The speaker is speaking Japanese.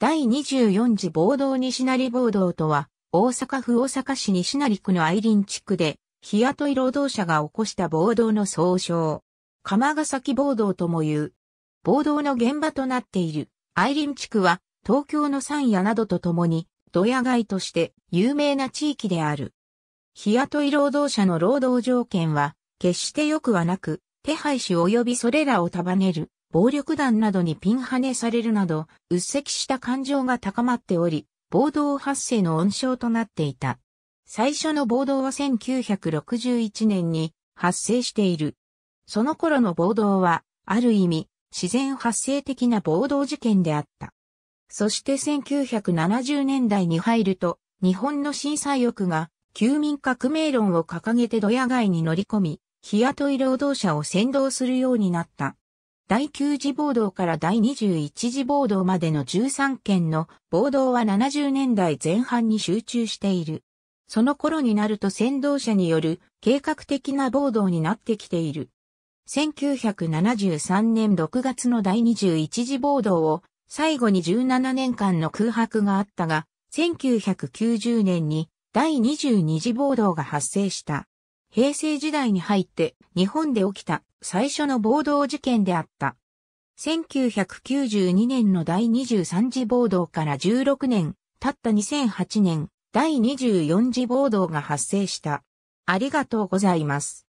第24次暴動西成暴動とは、大阪府大阪市西成区の愛林地区で、日雇い労働者が起こした暴動の総称。釜ヶ崎暴動とも言う。暴動の現場となっている愛林地区は、東京の山野などとともに、ドヤ街として有名な地域である。日雇い労働者の労働条件は、決して良くはなく、手配し及びそれらを束ねる暴力団などにピンハネされるなど、鬱積した感情が高まっており、暴動発生の温床となっていた。最初の暴動は1961年に発生している。その頃の暴動は、ある意味、自然発生的な暴動事件であった。そして1970年代に入ると、日本の震災欲が、休民革命論を掲げて土屋街に乗り込み、日雇い労働者を先導するようになった。第9次暴動から第21次暴動までの13件の暴動は70年代前半に集中している。その頃になると先導者による計画的な暴動になってきている。1973年6月の第21次暴動を最後に17年間の空白があったが、1990年に第22次暴動が発生した。平成時代に入って日本で起きた最初の暴動事件であった。1992年の第23次暴動から16年、たった2008年、第24次暴動が発生した。ありがとうございます。